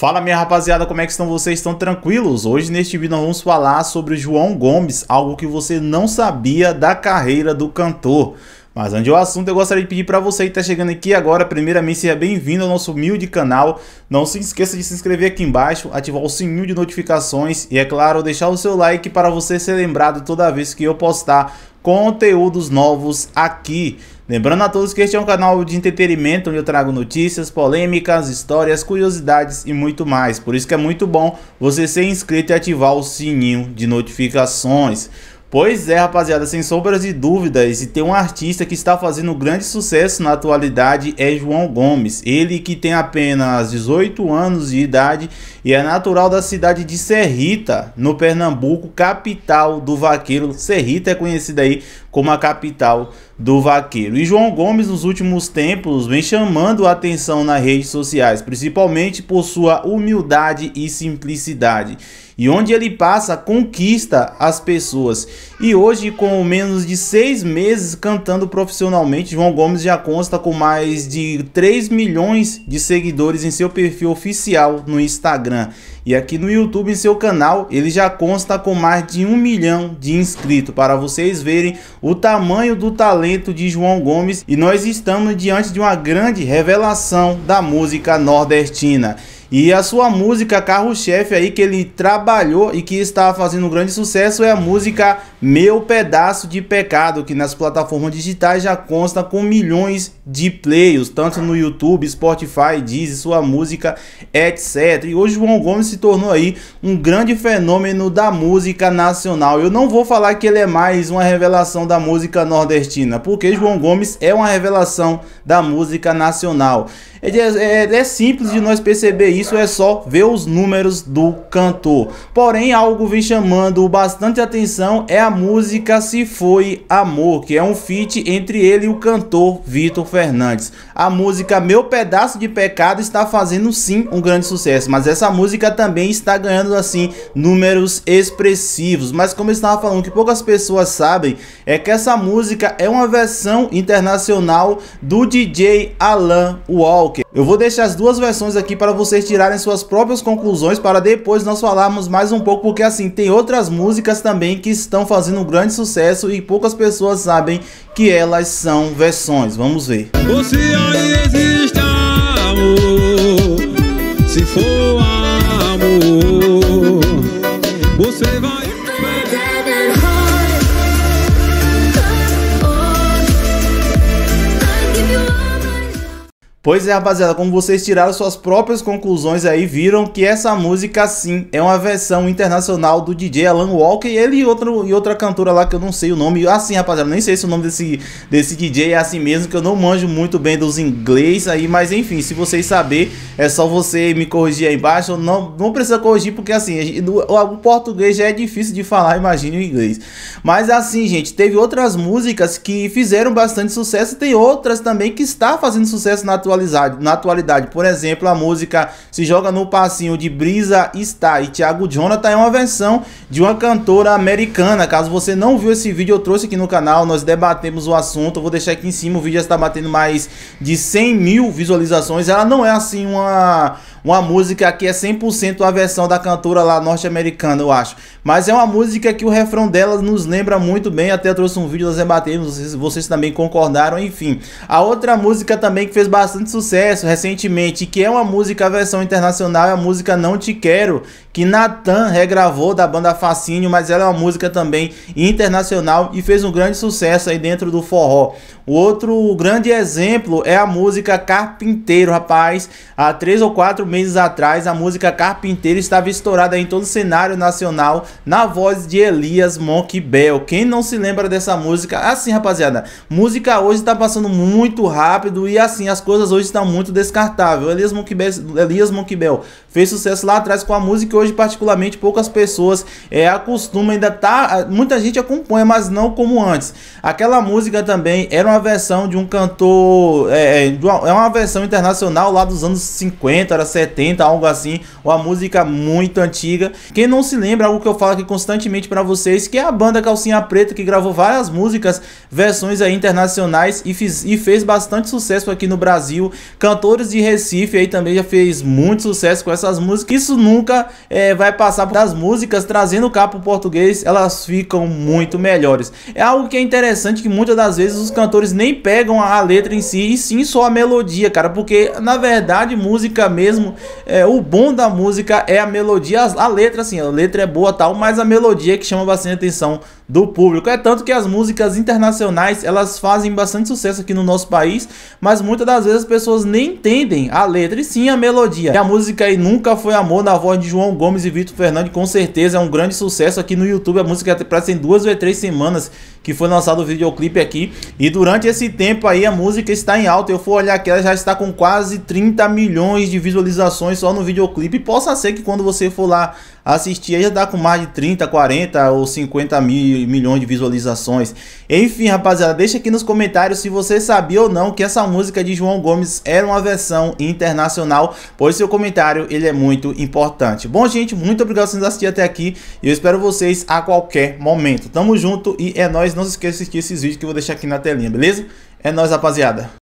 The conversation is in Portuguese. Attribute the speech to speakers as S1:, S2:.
S1: Fala minha rapaziada, como é que estão vocês? Estão tranquilos? Hoje neste vídeo nós vamos falar sobre João Gomes, algo que você não sabia da carreira do cantor. Mas antes do assunto, eu gostaria de pedir para você que está chegando aqui agora, primeiramente, seja bem-vindo ao nosso humilde canal. Não se esqueça de se inscrever aqui embaixo, ativar o sininho de notificações e, é claro, deixar o seu like para você ser lembrado toda vez que eu postar conteúdos novos aqui. Lembrando a todos que este é um canal de entretenimento onde eu trago notícias, polêmicas, histórias, curiosidades e muito mais. Por isso que é muito bom você ser inscrito e ativar o sininho de notificações. Pois é, rapaziada, sem sombras de dúvidas, e tem um artista que está fazendo grande sucesso na atualidade é João Gomes. Ele que tem apenas 18 anos de idade e é natural da cidade de Serrita, no Pernambuco, capital do vaqueiro. Serrita é conhecida aí como a capital do vaqueiro. E João Gomes, nos últimos tempos, vem chamando a atenção nas redes sociais, principalmente por sua humildade e simplicidade. E onde ele passa, conquista as pessoas. E hoje, com menos de seis meses cantando profissionalmente, João Gomes já consta com mais de 3 milhões de seguidores em seu perfil oficial no Instagram. E aqui no YouTube, em seu canal, ele já consta com mais de um milhão de inscritos para vocês verem o tamanho do talento de João Gomes. E nós estamos diante de uma grande revelação da música nordestina. E a sua música carro-chefe aí que ele trabalhou e que está fazendo um grande sucesso é a música Meu Pedaço de Pecado, que nas plataformas digitais já consta com milhões de plays tanto no YouTube, Spotify, Deezer, sua música, etc. E hoje o João Gomes se tornou aí um grande fenômeno da música nacional. Eu não vou falar que ele é mais uma revelação da música nordestina, porque João Gomes é uma revelação da música nacional. É, é, é, simples de nós perceber isso, é só ver os números do cantor. Porém, algo vem chamando bastante atenção é a música Se Foi Amor, que é um feat entre ele e o cantor Vitor Fernandes. A música Meu Pedaço de Pecado está fazendo sim um grande sucesso, mas essa música também está ganhando assim números expressivos. Mas como eu estava falando, que poucas pessoas sabem é que essa música é uma versão internacional do DJ Alan Wall Skywalker. Eu vou deixar as duas versões aqui para vocês tirarem suas próprias conclusões para depois nós falarmos mais um pouco, porque assim, tem outras músicas também que estão fazendo um grande sucesso e poucas pessoas sabem que elas são versões. Vamos ver. Você aí existe amor, se for amor, você vai Pois é, rapaziada, como vocês tiraram suas próprias conclusões aí, viram que essa música, sim, é uma versão internacional do DJ Alan Walker e ele e, outro, e outra cantora lá que eu não sei o nome. Assim, rapaziada, nem sei se o nome desse, desse DJ é assim mesmo, que eu não manjo muito bem dos inglês aí, mas enfim, se vocês saber, é só você me corrigir aí embaixo. Não, não precisa corrigir, porque assim, o português já é difícil de falar, imagine o inglês. Mas assim, gente, teve outras músicas que fizeram bastante sucesso, tem outras também que está fazendo sucesso na atualidade atualidade, na atualidade. Por exemplo, a música Se Joga no Passinho de Brisa Está e Thiago Jonathan é uma versão de uma cantora americana. Caso você não viu esse vídeo, eu trouxe aqui no canal, nós debatemos o assunto. Eu vou deixar aqui em cima, o vídeo já está batendo mais de 100 mil visualizações. Ela não é assim uma uma música que é 100% a versão da cantora lá norte-americana, eu acho. Mas é uma música que o refrão dela nos lembra muito bem, até trouxe um vídeo, nós debatemos, vocês, vocês também concordaram, enfim. A outra música também que fez bastante sucesso recentemente, que é uma música versão internacional, é a música Não Te Quero, que Natan regravou da banda Fascínio, mas ela é uma música também internacional e fez um grande sucesso aí dentro do forró. O outro grande exemplo é a música Carpinteiro, rapaz. Há três ou quatro meses atrás, a música Carpinteiro estava estourada em todo o cenário nacional na voz de Elias Monk Bell. Quem não se lembra dessa música? Assim, rapaziada, música hoje está passando muito rápido e assim, as coisas hoje estão muito descartáveis. Elias Monk Bell, Elias Monk Bell fez sucesso lá atrás com a música e hoje, particularmente, poucas pessoas é, acostumam ainda tá. Muita gente acompanha, mas não como antes. Aquela música também era uma uma versão de um cantor. É, é, é uma versão internacional lá dos anos 50, era 70, algo assim. Uma música muito antiga. Quem não se lembra, algo que eu falo aqui constantemente para vocês, que é a banda Calcinha Preta, que gravou várias músicas, versões aí internacionais e, fiz, e fez bastante sucesso aqui no Brasil. Cantores de Recife aí também já fez muito sucesso com essas músicas. Isso nunca é, vai passar das músicas, trazendo cá pro português, elas ficam muito melhores. É algo que é interessante que muitas das vezes os cantores nem pegam a letra em si, e sim só a melodia, cara. Porque, na verdade, música mesmo, é, o bom da música é a melodia, a, a letra, assim, a letra é boa tal, mas a melodia é que chama bastante atenção do público. É tanto que as músicas internacionais, elas fazem bastante sucesso aqui no nosso país, mas muitas das vezes as pessoas nem entendem a letra e sim a melodia. E a música aí Nunca Foi Amor, na voz de João Gomes e Vitor Fernandes, com certeza é um grande sucesso aqui no YouTube. A música parece tem duas ou três semanas que foi lançado o videoclipe aqui. E durante esse tempo aí a música está em alta. Eu for olhar que ela já está com quase 30 milhões de visualizações só no videoclipe. possa ser que quando você for lá assistir, já tá com mais de 30, 40 ou 50 mil, milhões de visualizações. Enfim, rapaziada, deixa aqui nos comentários se você sabia ou não que essa música de João Gomes era uma versão internacional, pois seu comentário ele é muito importante. Bom, gente, muito obrigado por vocês assistir até aqui e eu espero vocês a qualquer momento. Tamo junto e é nóis, não se esqueça de assistir esses vídeos que eu vou deixar aqui na telinha, beleza? É nóis, rapaziada.